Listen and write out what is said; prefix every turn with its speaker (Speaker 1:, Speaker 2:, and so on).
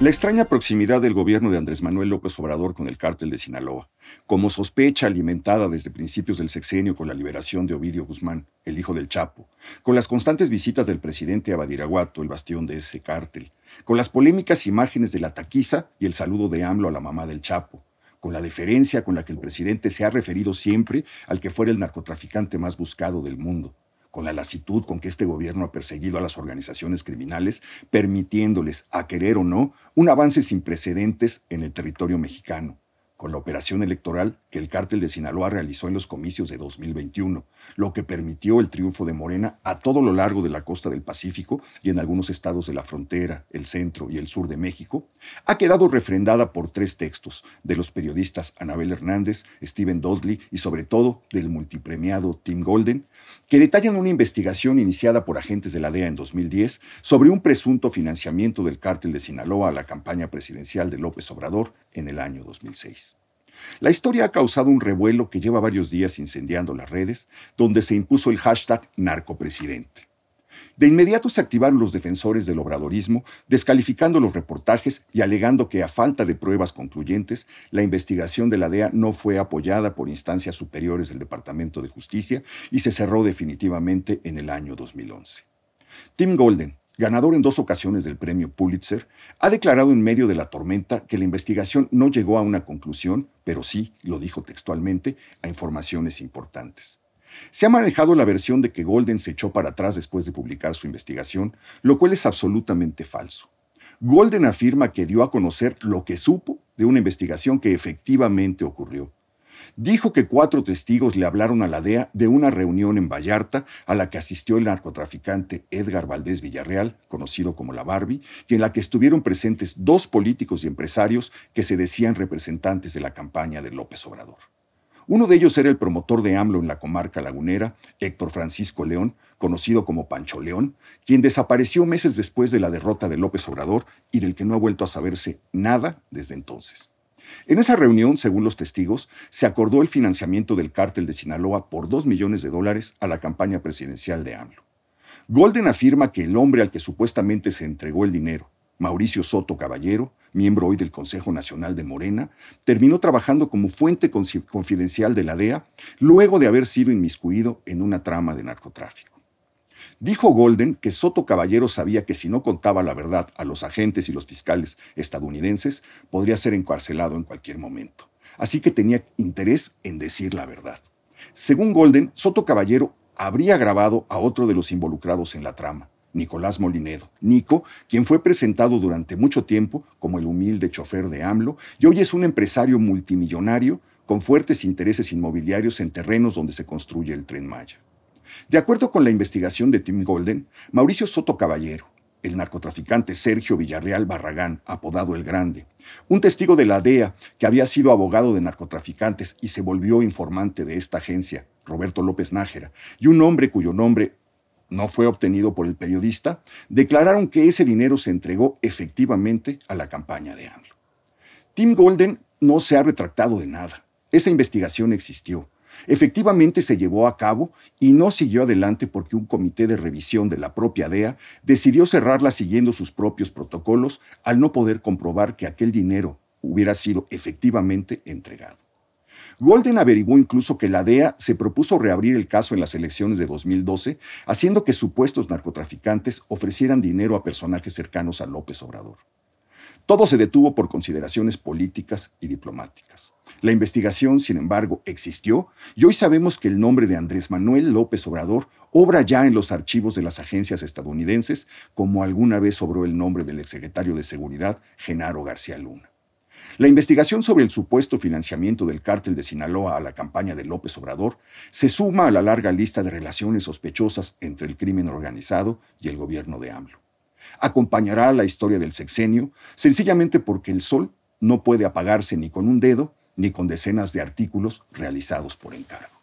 Speaker 1: La extraña proximidad del gobierno de Andrés Manuel López Obrador con el cártel de Sinaloa, como sospecha alimentada desde principios del sexenio con la liberación de Ovidio Guzmán, el hijo del Chapo, con las constantes visitas del presidente a Badiraguato, el bastión de ese cártel, con las polémicas imágenes de la taquiza y el saludo de AMLO a la mamá del Chapo, con la deferencia con la que el presidente se ha referido siempre al que fuera el narcotraficante más buscado del mundo, con la lasitud con que este gobierno ha perseguido a las organizaciones criminales, permitiéndoles, a querer o no, un avance sin precedentes en el territorio mexicano con la operación electoral que el cártel de Sinaloa realizó en los comicios de 2021, lo que permitió el triunfo de Morena a todo lo largo de la costa del Pacífico y en algunos estados de la frontera, el centro y el sur de México, ha quedado refrendada por tres textos de los periodistas Anabel Hernández, Steven Dodley y sobre todo del multipremiado Tim Golden, que detallan una investigación iniciada por agentes de la DEA en 2010 sobre un presunto financiamiento del cártel de Sinaloa a la campaña presidencial de López Obrador en el año 2006. La historia ha causado un revuelo que lleva varios días incendiando las redes, donde se impuso el hashtag narcopresidente. De inmediato se activaron los defensores del obradorismo, descalificando los reportajes y alegando que a falta de pruebas concluyentes, la investigación de la DEA no fue apoyada por instancias superiores del Departamento de Justicia y se cerró definitivamente en el año 2011. Tim Golden, ganador en dos ocasiones del premio Pulitzer, ha declarado en medio de la tormenta que la investigación no llegó a una conclusión, pero sí, lo dijo textualmente, a informaciones importantes. Se ha manejado la versión de que Golden se echó para atrás después de publicar su investigación, lo cual es absolutamente falso. Golden afirma que dio a conocer lo que supo de una investigación que efectivamente ocurrió. Dijo que cuatro testigos le hablaron a la DEA de una reunión en Vallarta a la que asistió el narcotraficante Edgar Valdés Villarreal, conocido como la Barbie, y en la que estuvieron presentes dos políticos y empresarios que se decían representantes de la campaña de López Obrador. Uno de ellos era el promotor de AMLO en la comarca lagunera, Héctor Francisco León, conocido como Pancho León, quien desapareció meses después de la derrota de López Obrador y del que no ha vuelto a saberse nada desde entonces. En esa reunión, según los testigos, se acordó el financiamiento del cártel de Sinaloa por 2 millones de dólares a la campaña presidencial de AMLO. Golden afirma que el hombre al que supuestamente se entregó el dinero, Mauricio Soto Caballero, miembro hoy del Consejo Nacional de Morena, terminó trabajando como fuente confidencial de la DEA luego de haber sido inmiscuido en una trama de narcotráfico. Dijo Golden que Soto Caballero sabía que si no contaba la verdad a los agentes y los fiscales estadounidenses, podría ser encarcelado en cualquier momento. Así que tenía interés en decir la verdad. Según Golden, Soto Caballero habría grabado a otro de los involucrados en la trama, Nicolás Molinedo, Nico, quien fue presentado durante mucho tiempo como el humilde chofer de AMLO y hoy es un empresario multimillonario con fuertes intereses inmobiliarios en terrenos donde se construye el tren Maya. De acuerdo con la investigación de Tim Golden, Mauricio Soto Caballero, el narcotraficante Sergio Villarreal Barragán, apodado El Grande, un testigo de la DEA que había sido abogado de narcotraficantes y se volvió informante de esta agencia, Roberto López Nájera, y un hombre cuyo nombre no fue obtenido por el periodista, declararon que ese dinero se entregó efectivamente a la campaña de AMLO. Tim Golden no se ha retractado de nada. Esa investigación existió Efectivamente se llevó a cabo y no siguió adelante porque un comité de revisión de la propia DEA decidió cerrarla siguiendo sus propios protocolos al no poder comprobar que aquel dinero hubiera sido efectivamente entregado. Golden averiguó incluso que la DEA se propuso reabrir el caso en las elecciones de 2012, haciendo que supuestos narcotraficantes ofrecieran dinero a personajes cercanos a López Obrador. Todo se detuvo por consideraciones políticas y diplomáticas. La investigación, sin embargo, existió y hoy sabemos que el nombre de Andrés Manuel López Obrador obra ya en los archivos de las agencias estadounidenses, como alguna vez obró el nombre del exsecretario de Seguridad, Genaro García Luna. La investigación sobre el supuesto financiamiento del cártel de Sinaloa a la campaña de López Obrador se suma a la larga lista de relaciones sospechosas entre el crimen organizado y el gobierno de AMLO. Acompañará la historia del sexenio sencillamente porque el sol no puede apagarse ni con un dedo ni con decenas de artículos realizados por encargo.